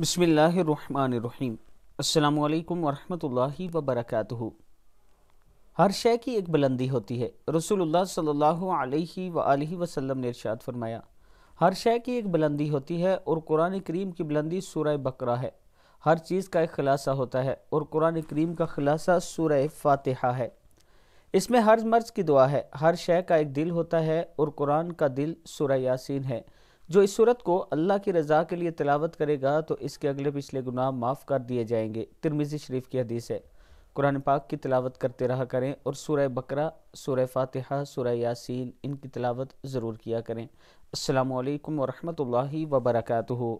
बसमीम् अल्लाम वरहमतुल्लाहि वबरकातुहु हर शय की एक बुलंदी होती है रसूलुल्लाह सल्लल्लाहु अलैहि वसल्लम वसल्लम ने इरशाद फरमाया हर शय की एक बुलंदी होती है और कुरान करीम की बुलंदी सूरह बकरा है हर चीज़ का एक खलासा होता है और कुरान करीम का खलासा सूरह फातिहा है इसमें हर मर्ज की दुआ है हर शय का एक दिल होता है और कुरान का दिल सूरह यासीन है जो इस सूरत को अल्लाह की रजा के लिए तिलावत करेगा तो इसके अगले पिछले गुनाह माफ़ कर दिए जाएंगे तिरमिज़ी शरीफ की हदीस है कुरान पाक की तिलावत करते रहा करें और सूरह बकरा सूरह फातिहा सूरह यासीन इनकी तिलावत ज़रूर किया करें अल्लाम वरहमल वबरकू